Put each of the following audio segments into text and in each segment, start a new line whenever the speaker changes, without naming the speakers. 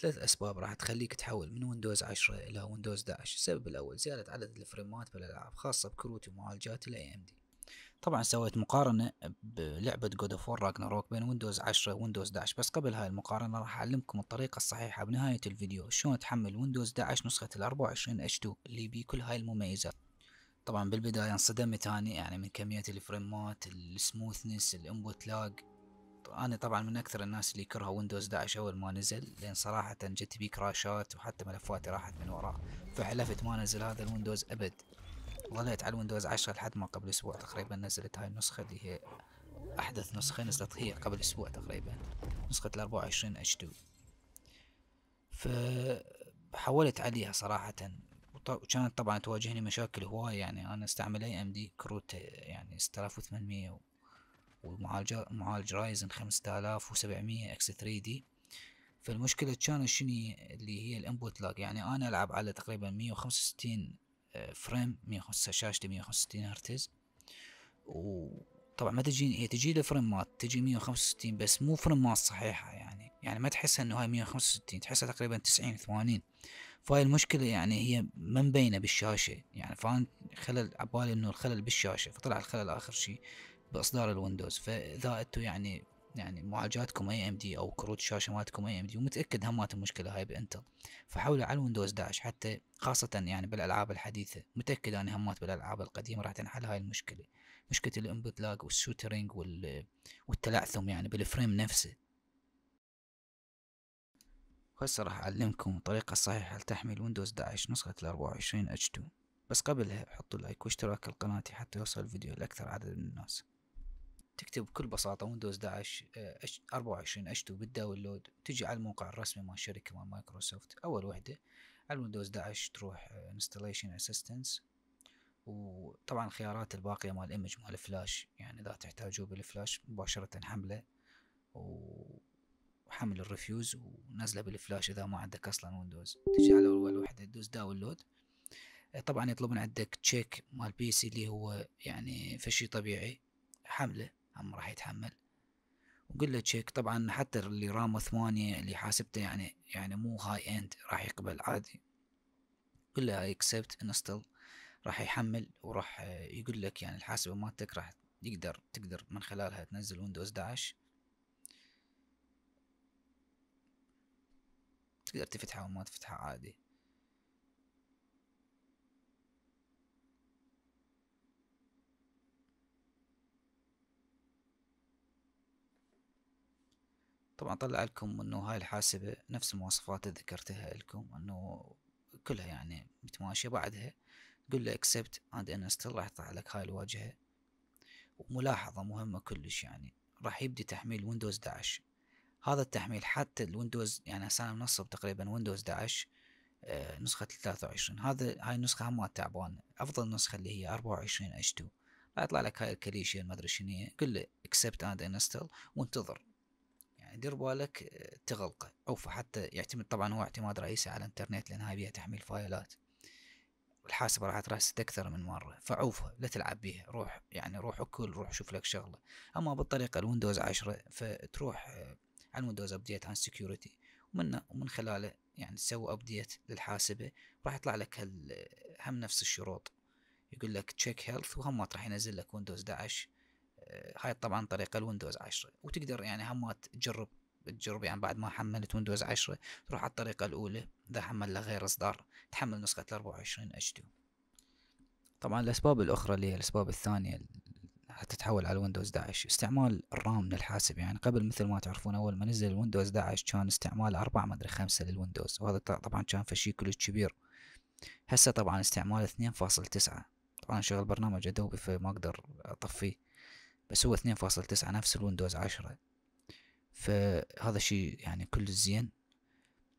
ثلاث أسباب راح تخليك تحول من ويندوز 10 إلى ويندوز 11 السبب الأول زيادة عدد الفريمات بالألعاب خاصة بكروت ومعالجات الاي ام دي طبعا سويت مقارنة بلعبة جود اوف وور راجناروك بين ويندوز 10 وويندوز 11 بس قبل هاي المقارنة راح أعلمكم الطريقة الصحيحة بنهاية الفيديو شلون تحمل ويندوز 11 نسخة ال 24 اتش 2 اللي بيه كل هاي المميزات طبعا بالبداية انصدمت أني يعني من كمية الفريمات السموثنس الانبوت لاج انا طبعا من اكثر الناس اللي يكرهوا ويندوز 11 اول ما نزل لان صراحه جت بي كراشات وحتى ملفاتي راحت من وراه فحلفت ما انزل هذا الويندوز ابد ظليت على الويندوز 10 لحد ما قبل اسبوع تقريبا نزلت هاي النسخه اللي هي احدث نسخه نزلت هي قبل اسبوع تقريبا نسخه ال 24 اتش 2 فحولت عليها صراحه وكانت طبعا تواجهني مشاكل هواية يعني انا استعمل اي ام دي كروت يعني 6800 ومعالج رايزن 5700 اكس 3 دي فالمشكلة كان شني اللي هي الانبوت لاج يعني انا العب على تقريبا 165 آه، فريم 105 شاشتي 165 هرتز وطبعا ما تجيني هي تجي لي مات تجي 165 بس مو فريمات صحيحة يعني يعني ما تحسها انه هاي 165 تحسها تقريبا 90 80 فهاي المشكلة يعني هي ما مبينة بالشاشة يعني فان خلل عبالي انه الخلل بالشاشة فطلع الخلل اخر شيء باصدار الويندوز فاذا انتم يعني يعني معالجاتكم اي ام دي او كروت الشاشه مالتكم اي ام دي ومتاكد همات المشكله هاي بانتل فحولوا على الويندوز 11 حتى خاصه يعني بالالعاب الحديثه متاكد اني همات بالالعاب القديمه راح تنحل هاي المشكله مشكله الانبوت لاج والشوترينج وال والتلعثم يعني بالفريم نفسه هسه راح اعلمكم الطريقه الصحيحه لتحميل ويندوز 11 نسخه ال 24 اتش 2 بس قبلها حطوا لايك واشتراك القناة حتى يوصل الفيديو لأكثر عدد من الناس تكتب بكل بساطه ويندوز 11 24 اتش 2 بتداونلود تجي على الموقع الرسمي مال شركه مال مايكروسوفت اول وحده على ويندوز 11 تروح انستليشن آه، اسيستنس وطبعا الخيارات الباقيه مال الايمج مال الفلاش يعني اذا تحتاجوه بالفلاش مباشره حمله وحمل الريفيوز ونزله بالفلاش اذا ما عندك اصلا ويندوز تجي على اول وحده تدوس داونلود آه، طبعا يطلبون عندك تشيك مال بي سي اللي هو يعني فشي طبيعي حمله عم راح يتحمل له تشيك طبعا حتى اللي رامو ثمانية اللي حاسبته يعني يعني مو هاي اند راح يقبل عادي قل له اي اكسبت انستل راح يحمل وراح يقول لك يعني الحاسبه مالتك راح يقدر تقدر من خلالها تنزل ويندوز 11 تقدر تفتحها وما تفتحها عادي طبعا طلع لكم انه هاي الحاسبة نفس المواصفات اللي ذكرتها لكم انه كلها يعني متماشية بعدها تقول له accept and install راح يطلع لك هاي الواجهة وملاحظة مهمة كلش يعني راح يبدي تحميل ويندوز 11 هذا التحميل حتى الويندوز يعني هسه منصب تقريبا ويندوز 11 آه، نسخة 23 هذا هاي النسخة هم تعبان افضل نسخة اللي هي 24 H2 راح يطلع لك هاي الكليشة المدري شنو قل له accept and install وانتظر دير بالك آه، تغلقه او حتى يعتمد طبعا هو اعتماد رئيسي على الانترنت لان هاي بيها تحميل فايلات والحاسبه راح ترست اكثر من مره فعوفها لا تلعب بيها روح يعني روح اكل روح شوف لك شغله اما بالطريقه الويندوز 10 فتروح آه، على الويندوز ابديت عن سكيورتي ومن ومن خلاله يعني تسوي ابديت للحاسبه راح يطلع لك هم نفس الشروط يقول لك تشيك هيلث وهم راح ينزل لك ويندوز 11 هاي طبعا طريقه الويندوز 10 وتقدر يعني همات تجرب تجرب يعني بعد ما حملت ويندوز 10 تروح على الطريقه الاولى اذا حمل غير اصدار تحمل نسخه 24 اتش دي طبعا الاسباب الاخرى اللي هي الاسباب الثانيه حتى تحول على ويندوز 11 استعمال الرام للحاسب يعني قبل مثل ما تعرفون اول ما نزل ويندوز 11 كان استعمال 4 ما ادري 5 للويندوز وهذا طبعا كان فشي كلش كبير هسه طبعا استعمال 2.9 طبعا شغل برنامج ادوبي فما اقدر اطفيه بس هو 2.9 نفس الويندوز 10 فهذا الشيء يعني كل زين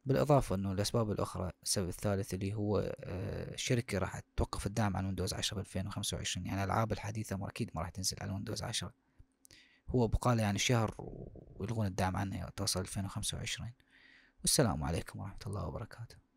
بالإضافة أنه الأسباب الأخرى السبب الثالث اللي هو آه، الشركة راح توقف الدعم عن ويندوز 10 2025 يعني الألعاب الحديثة أكيد ما راح تنزل على ويندوز 10 هو بقالة يعني شهر ويلغون الدعم عنها توصل 2025 والسلام عليكم ورحمة الله وبركاته